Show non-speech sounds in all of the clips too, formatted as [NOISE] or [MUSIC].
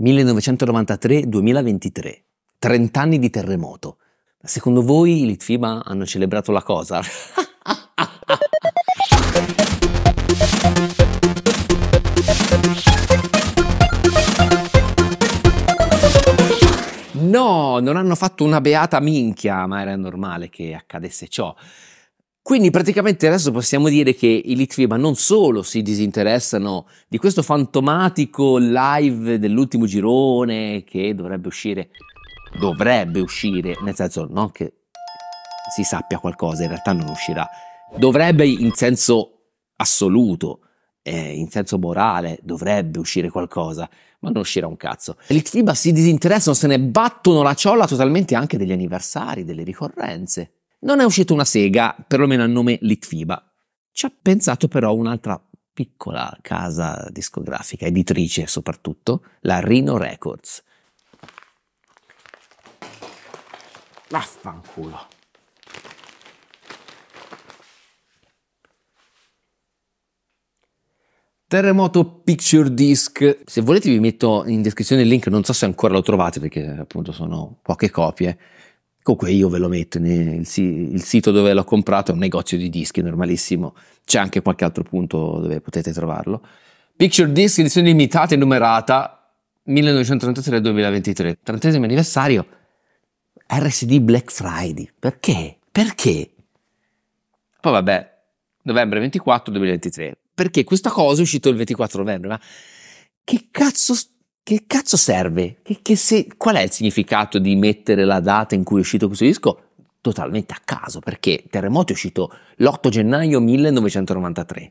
1993-2023, 30 anni di terremoto. Secondo voi i Litfiba hanno celebrato la cosa? [LAUGHS] No, non hanno fatto una beata minchia, ma era normale che accadesse ciò. Quindi praticamente adesso possiamo dire che i Litfiba non solo si disinteressano di questo fantomatico live dell'ultimo girone che dovrebbe uscire, dovrebbe uscire, nel senso non che si sappia qualcosa, in realtà non uscirà, dovrebbe in senso assoluto, eh, in senso morale, dovrebbe uscire qualcosa, ma non uscirà un cazzo. I Litfiba si disinteressano, se ne battono la ciolla totalmente anche degli anniversari, delle ricorrenze. Non è uscita una sega, perlomeno a nome Litfiba. Ci ha pensato però un'altra piccola casa discografica, editrice soprattutto, la Rhino Records. Vaffanculo. Terremoto Picture Disc. Se volete vi metto in descrizione il link, non so se ancora lo trovate perché appunto sono poche copie Comunque io ve lo metto, nel, il sito dove l'ho comprato è un negozio di dischi normalissimo, c'è anche qualche altro punto dove potete trovarlo. Picture Disc, edizione limitata e numerata, 1933-2023, trentesimo anniversario, RSD Black Friday. Perché? Perché? Poi vabbè, novembre 24 2023. Perché questa cosa è uscita il 24 novembre, ma che cazzo che cazzo serve? Che, che se, qual è il significato di mettere la data in cui è uscito questo disco? Totalmente a caso, perché Terremoto è uscito l'8 gennaio 1993.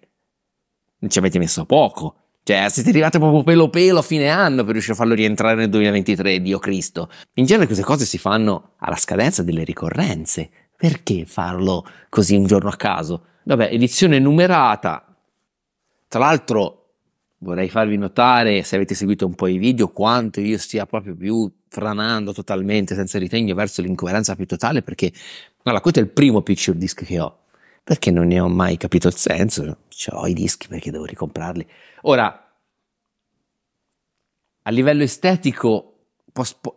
Ci avete messo poco. Cioè, siete arrivati proprio pelo pelo a fine anno per riuscire a farlo rientrare nel 2023, Dio Cristo. In genere queste cose si fanno alla scadenza delle ricorrenze. Perché farlo così un giorno a caso? Vabbè, edizione numerata. Tra l'altro, vorrei farvi notare, se avete seguito un po' i video, quanto io stia proprio più franando totalmente, senza ritegno, verso l'incoerenza più totale, perché allora, questo è il primo picture disc che ho, perché non ne ho mai capito il senso, cioè, ho i dischi perché devo ricomprarli. Ora, a livello estetico,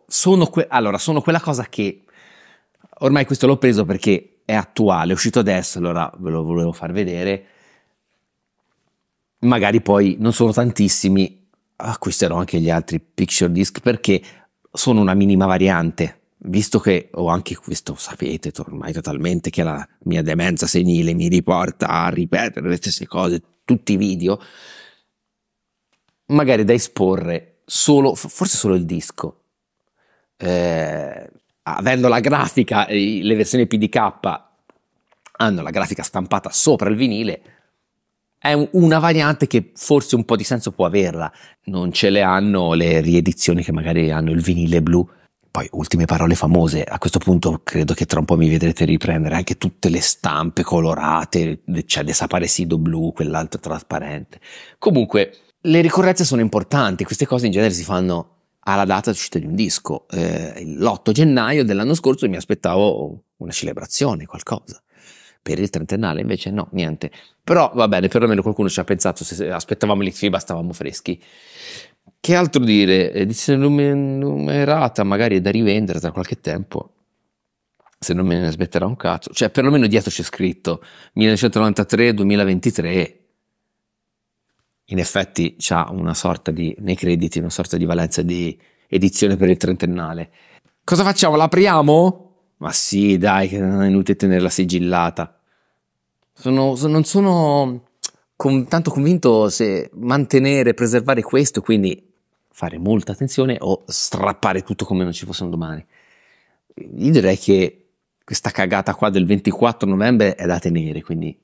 sono, que allora, sono quella cosa che, ormai questo l'ho preso perché è attuale, è uscito adesso, allora ve lo volevo far vedere, magari poi non sono tantissimi, acquisterò anche gli altri picture disc perché sono una minima variante. Visto che ho anche questo, sapete ormai totalmente che la mia demenza senile mi riporta a ripetere le stesse cose, tutti i video, magari da esporre solo, forse solo il disco. Eh, avendo la grafica, le versioni PDK hanno la grafica stampata sopra il vinile, è una variante che forse un po' di senso può averla. Non ce le hanno le riedizioni che magari hanno il vinile blu. Poi, ultime parole famose, a questo punto credo che tra un po' mi vedrete riprendere anche tutte le stampe colorate, c'è cioè De Saparesido blu, quell'altro trasparente. Comunque, le ricorrenze sono importanti, queste cose in genere si fanno alla data d'uscita di un disco. Eh, l'8 gennaio dell'anno scorso mi aspettavo una celebrazione, qualcosa. Per il trentennale invece no, niente. Però va bene, perlomeno qualcuno ci ha pensato, se aspettavamo lì, bastavamo freschi. Che altro dire? Edizione eh, numerata magari è da rivendere tra qualche tempo se non me ne smetterà un cazzo, cioè perlomeno dietro c'è scritto 1993-2023, in effetti c'ha una sorta di, nei crediti, una sorta di valenza di edizione per il trentennale. Cosa facciamo? L'apriamo? Ma sì, dai, che è inutile tenerla sigillata. Sono, so, non sono con, tanto convinto se mantenere, preservare questo, quindi fare molta attenzione o strappare tutto come non ci fosse un domani. Io direi che questa cagata qua del 24 novembre è da tenere, quindi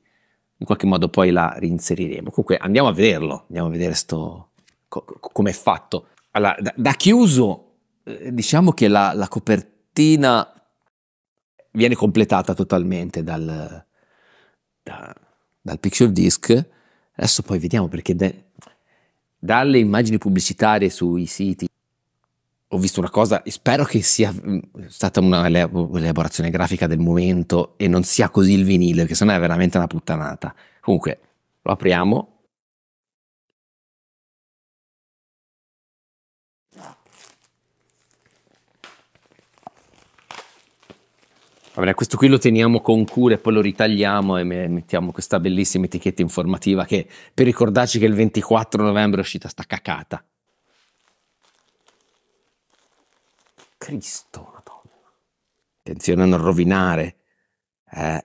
in qualche modo poi la reinseriremo. Comunque andiamo a vederlo, andiamo a vedere co- come è fatto. Allora, da, da chiuso, eh, diciamo che la, la copertina viene completata totalmente dal, da, dal picture disc. Adesso poi vediamo perché de- dalle immagini pubblicitarie sui siti ho visto una cosa spero che sia mm, stata un'elaborazione grafica del momento e non sia così il vinile, che sennò è veramente una puttanata. Comunque, lo apriamo Vabbè, questo qui lo teniamo con cura e poi lo ritagliamo e mettiamo questa bellissima etichetta informativa che per ricordarci che il 24 novembre è uscita sta cacata. Cristo, madonna. Attenzione a non rovinare. Eh,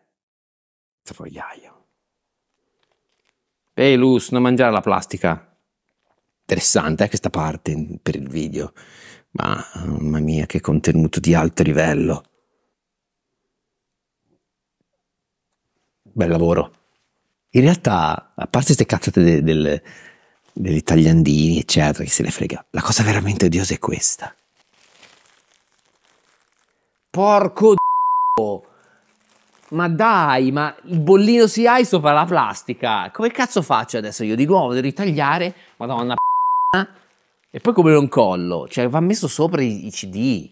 troiaio. Ehi Luz, non mangiare la plastica. Interessante eh, questa parte per il video. Ma, mamma mia, che contenuto di alto livello. bel lavoro. In realtà, a parte queste cazzate de, del, degli tagliandini, eccetera, chi se ne frega, la cosa veramente odiosa è questa. Porco d***o! Ma dai, ma il bollino si ha sopra la plastica. Come cazzo faccio adesso io? Di nuovo devo ritagliare? Madonna p***a. E poi come lo incollo? Cioè va messo sopra i, i CD.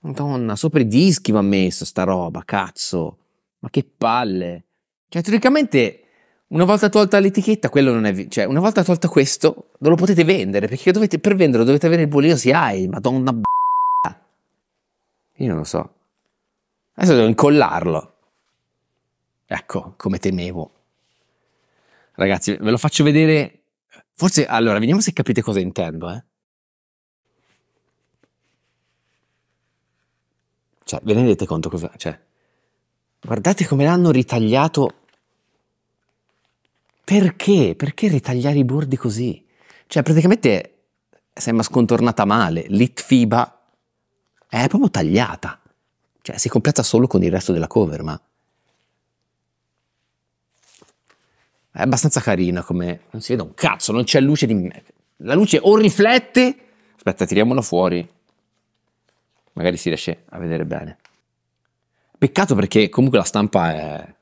Madonna, sopra i dischi va messo sta roba, cazzo. Ma che palle! Cioè, teoricamente, una volta tolta l'etichetta, quello non è... Vi- cioè, una volta tolto questo, non lo potete vendere, perché dovete, per venderlo dovete avere il bollino SIAE, madonna b***a! Io non lo so. Adesso devo incollarlo. Ecco, come temevo. Ragazzi, ve lo faccio vedere... Forse, allora, vediamo se capite cosa intendo, eh. Cioè, ve ne rendete conto cosa... Cioè... Guardate come l'hanno ritagliato. Perché? Perché ritagliare i bordi così? Cioè, praticamente sembra scontornata male. Litfiba è proprio tagliata. Cioè, si completa solo con il resto della cover, ma... È abbastanza carina come... Non si vede un cazzo, non c'è luce di... La luce o riflette... Aspetta, tiriamola fuori. Magari si riesce a vedere bene. Peccato perché comunque la stampa è,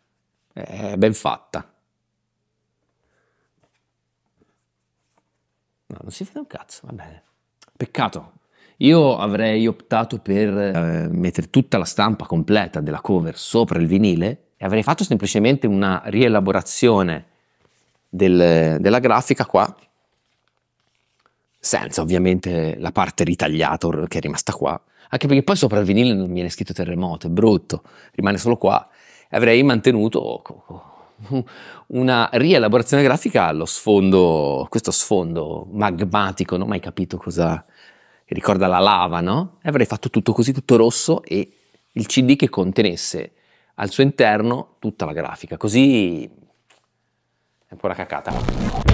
è ben fatta. No, non si vede un cazzo, va bene. Peccato. Io avrei optato per eh, mettere tutta la stampa completa della cover sopra il vinile e avrei fatto semplicemente una rielaborazione del, della grafica qua, senza ovviamente la parte ritagliata che è rimasta qua, anche perché poi sopra il vinile non viene scritto terremoto, è brutto, rimane solo qua. Avrei mantenuto una rielaborazione grafica allo sfondo, questo sfondo magmatico, non ho mai capito cosa ricorda la lava, no? E avrei fatto tutto così, tutto rosso e il CD che contenesse al suo interno tutta la grafica, così è un po' la cacata.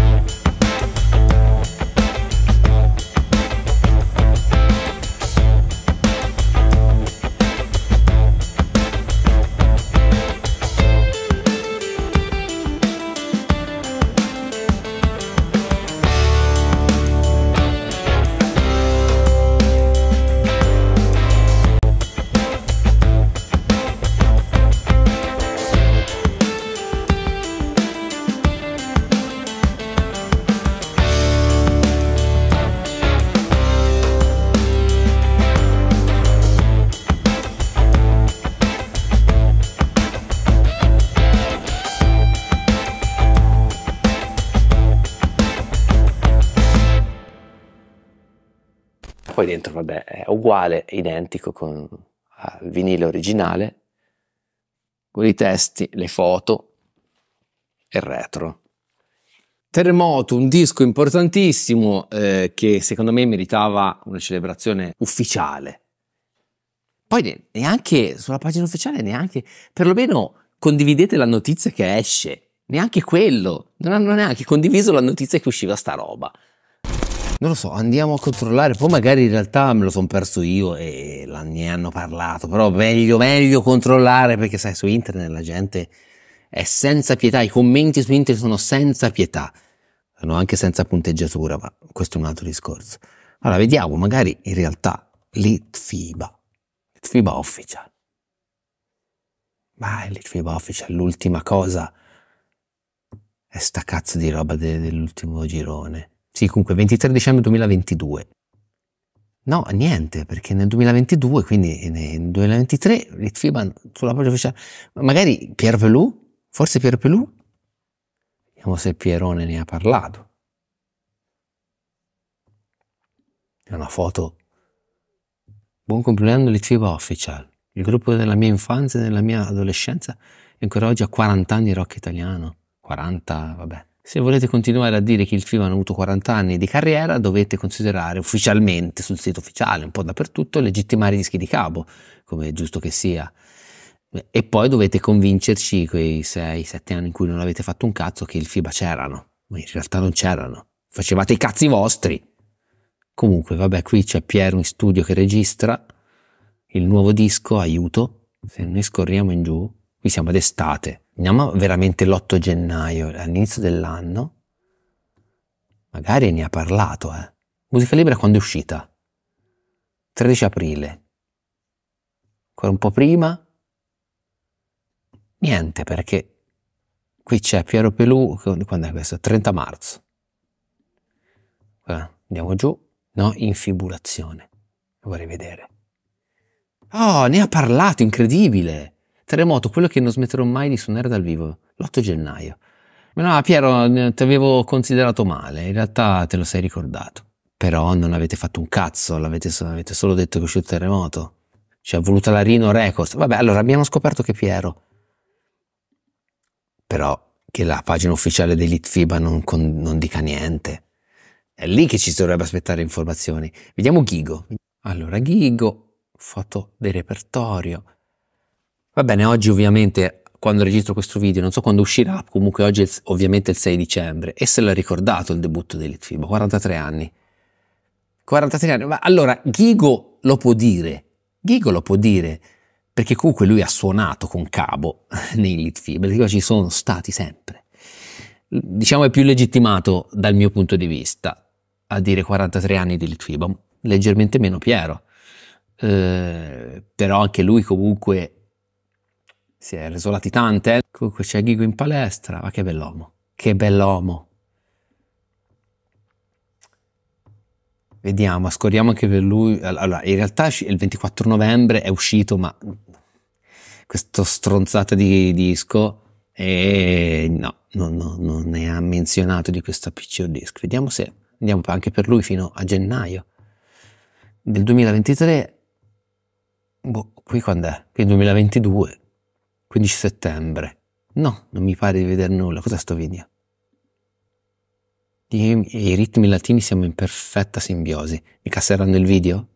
dentro vabbè è uguale, identico con, il vinile originale, con i testi, le foto e il retro. Terremoto, un disco importantissimo eh, che secondo me meritava una celebrazione ufficiale. Poi neanche sulla pagina ufficiale, neanche, perlomeno condividete la notizia che esce, neanche quello, non hanno neanche condiviso la notizia che usciva sta roba non lo so, andiamo a controllare, poi magari in realtà me lo sono perso io e ne hanno parlato, però meglio, meglio controllare perché sai, su internet la gente è senza pietà, i commenti su internet sono senza pietà, sono anche senza punteggiatura, ma questo è un altro discorso. Allora, vediamo, magari in realtà Litfiba, Litfiba Official. Ma Litfiba Official, l'ultima cosa è sta cazzo di roba de- dell'ultimo girone. Sì, comunque 23 dicembre 2022. No, niente, perché nel 2022, quindi nel 2023, Litfiban sulla pagina ufficiale, magari Pierre Pelù, forse Pierre Pelù, vediamo se Pierone ne ha parlato. È una foto. Buon compleanno Litfiba Official, il gruppo della mia infanzia e della mia adolescenza, e ancora oggi ha 40 anni rock italiano. 40, vabbè. Se volete continuare a dire che il FIBA ha avuto 40 anni di carriera, dovete considerare ufficialmente sul sito ufficiale, un po' dappertutto, legittimare i dischi di Cabo, come è giusto che sia. E poi dovete convincerci quei 6-7 anni in cui non avete fatto un cazzo che il FIBA c'erano, ma in realtà non c'erano. Facevate i cazzi vostri. Comunque, vabbè, qui c'è Piero in studio che registra il nuovo disco, aiuto. Se noi scorriamo in giù, qui siamo d'estate, andiamo veramente l'8 gennaio, all'inizio dell'anno, magari ne ha parlato, eh. Musica Libera quando è uscita? 13 aprile. Ancora un po' prima? Niente, perché qui c'è Piero Pelù, quando è questo? 30 marzo. andiamo giù, no? Infibulazione. Vorrei vedere. Oh, ne ha parlato, incredibile! Terremoto, quello che non smetterò mai di suonare dal vivo, l'8 gennaio. No, Piero, ti avevo considerato male, in realtà te lo sei ricordato. Però non avete fatto un cazzo, avete, avete solo detto che è il terremoto. Ci ha voluto la Rino Records. Vabbè, allora abbiamo scoperto che Piero... Però che la pagina ufficiale di Litfiba non, con, non dica niente. È lì che ci dovrebbe aspettare informazioni. Vediamo Ghigo. Allora, Ghigo, foto del repertorio, Va bene, oggi ovviamente quando registro questo video, non so quando uscirà, comunque oggi è ovviamente il 6 dicembre e se l'ha ricordato il debutto di Litfiba, 43 anni. 43 anni, ma allora Ghigo lo può dire, Ghigo lo può dire, perché comunque lui ha suonato con Cabo [LAUGHS] nei Litfiba, perché ci sono stati sempre. Diciamo è più legittimato dal mio punto di vista a dire 43 anni di Litfiba, leggermente meno Piero. Eh, però anche lui comunque si è reso latitante. Eh. Comunque c'è Ghigo in palestra, ma che bell'uomo, che bell'uomo. Vediamo, scorriamo anche per lui. Allora, in realtà il 24 novembre è uscito, ma questo stronzata di disco e no, non, no, non ne ha menzionato di questo PC o disc. Vediamo se andiamo anche per lui fino a gennaio del 2023. Boh, qui quando è? Qui 2022. 15 settembre. No, non mi pare di vedere nulla. Cos'è sto video? I, I ritmi latini siamo in perfetta simbiosi. Mi casseranno il video?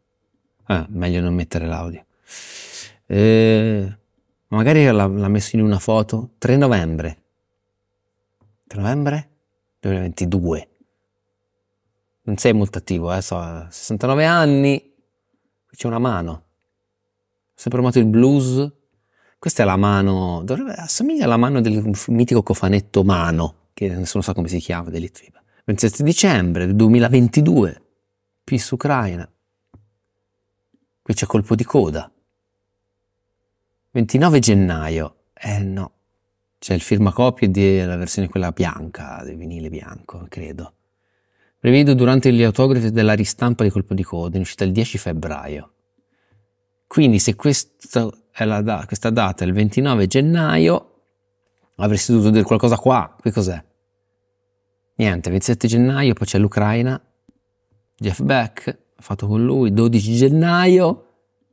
Ah, meglio non mettere l'audio. Eh, magari l'ha, l'ha messo in una foto. 3 novembre. 3 novembre 2022 non sei molto attivo, eh, so, 69 anni, qui c'è una mano. Ho sempre amato il blues, questa è la mano, dovrebbe, assomiglia alla mano del mitico cofanetto Mano, che nessuno sa come si chiama, dell'Itviba. 27 dicembre del 2022, Peace Ucraina. Qui c'è colpo di coda. 29 gennaio, eh no, c'è il firmacopie della versione quella bianca, del vinile bianco, credo. Prevedo durante gli autografi della ristampa di colpo di coda, in uscita il 10 febbraio. Quindi se questo da- questa data è il 29 gennaio, avresti dovuto dire qualcosa qua, qui cos'è? Niente, 27 gennaio, poi c'è l'Ucraina, Jeff Beck, fatto con lui, 12 gennaio,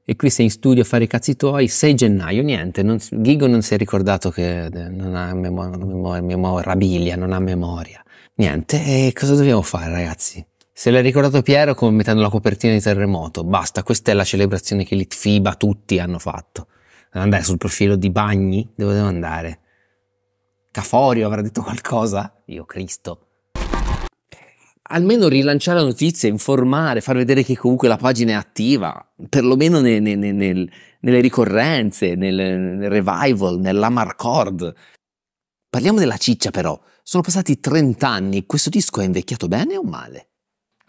e qui sei in studio a fare i cazzi tuoi, 6 gennaio, niente, non, Ghigo non si è ricordato che eh, non ha memoria, memoria, memoria, non ha memoria. Niente, e cosa dobbiamo fare ragazzi? Se l'ha ricordato Piero come mettendo la copertina di terremoto, basta, questa è la celebrazione che l'ITFIBA tutti hanno fatto. andare sul profilo di Bagni, dove devo andare? Caforio avrà detto qualcosa? Io Cristo. Almeno rilanciare la notizia, informare, far vedere che comunque la pagina è attiva, perlomeno ne, ne, nel, nelle ricorrenze, nel, nel revival, nell'amarcord. Parliamo della ciccia però. Sono passati 30 anni, questo disco è invecchiato bene o male?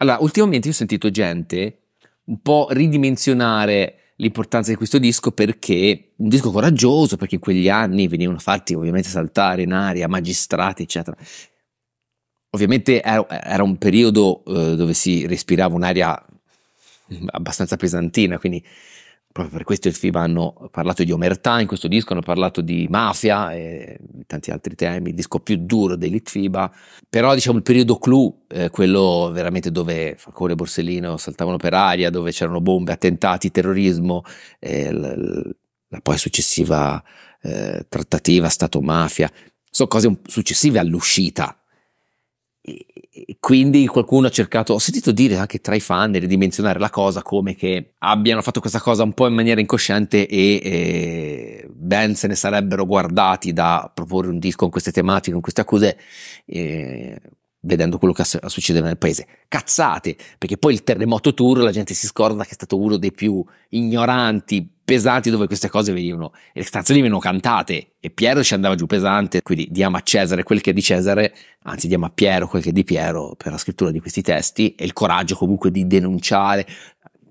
Allora, ultimamente io ho sentito gente un po' ridimensionare l'importanza di questo disco perché un disco coraggioso, perché in quegli anni venivano fatti ovviamente saltare in aria, magistrati, eccetera. Ovviamente era, un periodo eh, dove si respirava un'aria abbastanza pesantina, quindi proprio per questo il FIBA hanno parlato di omertà, in questo disco hanno parlato di mafia e tanti altri temi, il disco più duro dell'Elite FIBA, però diciamo il periodo clou, eh, quello veramente dove Falcone e Borsellino saltavano per aria, dove c'erano bombe, attentati, terrorismo, eh, la, la poi successiva eh, trattativa Stato-mafia, sono cose successive all'uscita quindi qualcuno ha cercato, ho sentito dire anche tra i fan di dimensionare la cosa come che abbiano fatto questa cosa un po' in maniera incosciente e eh, ben se ne sarebbero guardati da proporre un disco con queste tematiche, con queste accuse, eh, vedendo quello che succedeva nel paese. Cazzate, perché poi il terremoto tour la gente si scorda che è stato uno dei più ignoranti pesanti dove queste cose venivano, le canzoni venivano cantate e Piero ci andava giù pesante, quindi diamo a Cesare quel che è di Cesare, anzi diamo a Piero quel che è di Piero per la scrittura di questi testi e il coraggio comunque di denunciare.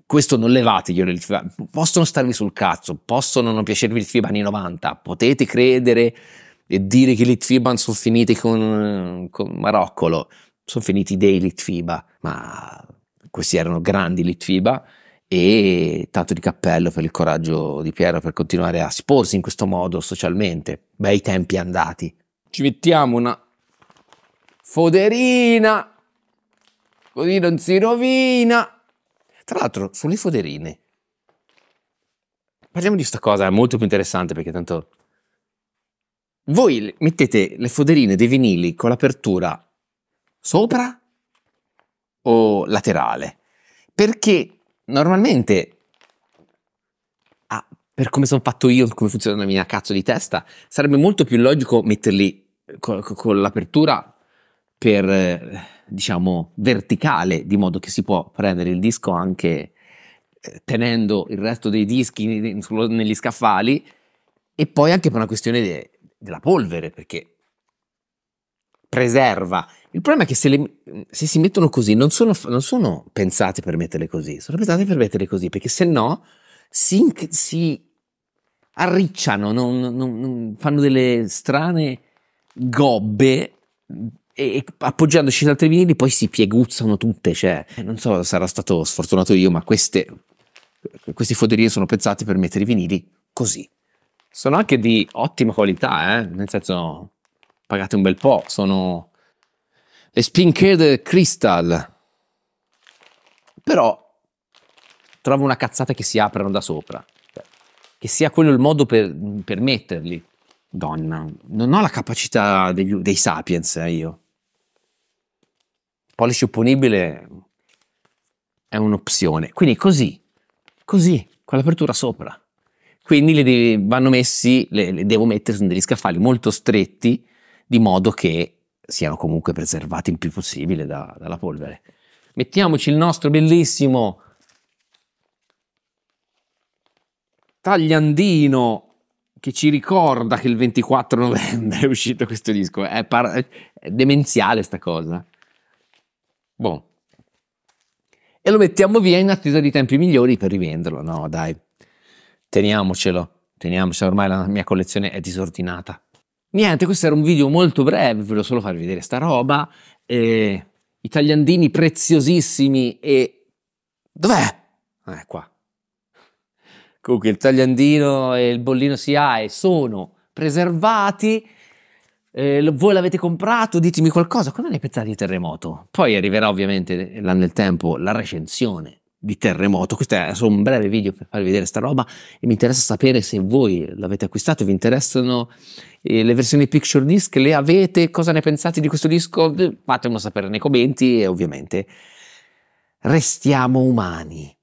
Questo non levateglielo, il possono starvi sul cazzo, possono non piacervi il FIBA anni 90, potete credere e dire che i Litfiban sono finiti con, con Maroccolo, sono finiti dei Litfiba, ma questi erano grandi Litfiba e tanto di cappello per il coraggio di Piero per continuare a sporsi in questo modo socialmente. Bei tempi andati. Ci mettiamo una foderina, così non si rovina. Tra l'altro, sulle foderine. Parliamo di questa cosa, è molto più interessante perché tanto... Voi mettete le foderine dei vinili con l'apertura sopra o laterale? Perché normalmente, ah, per come sono fatto io, come funziona la mia cazzo di testa, sarebbe molto più logico metterli eh, con, con l'apertura per, eh, diciamo, verticale, di modo che si può prendere il disco anche eh, tenendo il resto dei dischi negli scaffali e poi anche per una questione de, della polvere, perché preserva il problema è che se, le, se si mettono così, non sono, non sono, pensate per metterle così, sono pensate per metterle così, perché se no si, si arricciano, non, non, fanno delle strane gobbe e appoggiandoci ad altri vinili poi si pieguzzano tutte, cioè non so, se sarà stato sfortunato io, ma queste, questi foderie sono pensate per mettere i vinili così. Sono anche di ottima qualità, eh? nel senso pagate un bel po', sono le Spinker Crystal. Però trovo una cazzata che si aprano da sopra. Cioè, che sia quello il modo per, per metterli. Donna, non ho la capacità degli, dei sapiens eh, io. Pollice opponibile è un'opzione. Quindi così, così, con l'apertura sopra. Quindi le, devi, vanno messi, le, le devo mettere su degli scaffali molto stretti, di modo che siano comunque preservati il più possibile da, dalla polvere. Mettiamoci il nostro bellissimo tagliandino che ci ricorda che il 24 novembre è uscito questo disco. È, par- è demenziale sta cosa. Boh. E lo mettiamo via in attesa di tempi migliori per rivenderlo. No, dai. Teniamocelo. Teniamocelo, ormai la mia collezione è disordinata. Niente, questo era un video molto breve, volevo solo farvi vedere sta roba. Eh, I tagliandini preziosissimi e... Dov'è? Eh, qua. Comunque il tagliandino e il bollino si ha e sono preservati. Eh, voi l'avete comprato? Ditemi qualcosa. Cosa ne pensate di terremoto? Poi arriverà ovviamente là nel tempo la recensione di terremoto. Questo è solo un breve video per farvi vedere sta roba e mi interessa sapere se voi l'avete acquistato, vi interessano eh, le versioni picture disc, le avete, cosa ne pensate di questo disco? Fatemelo sapere nei commenti e ovviamente restiamo umani.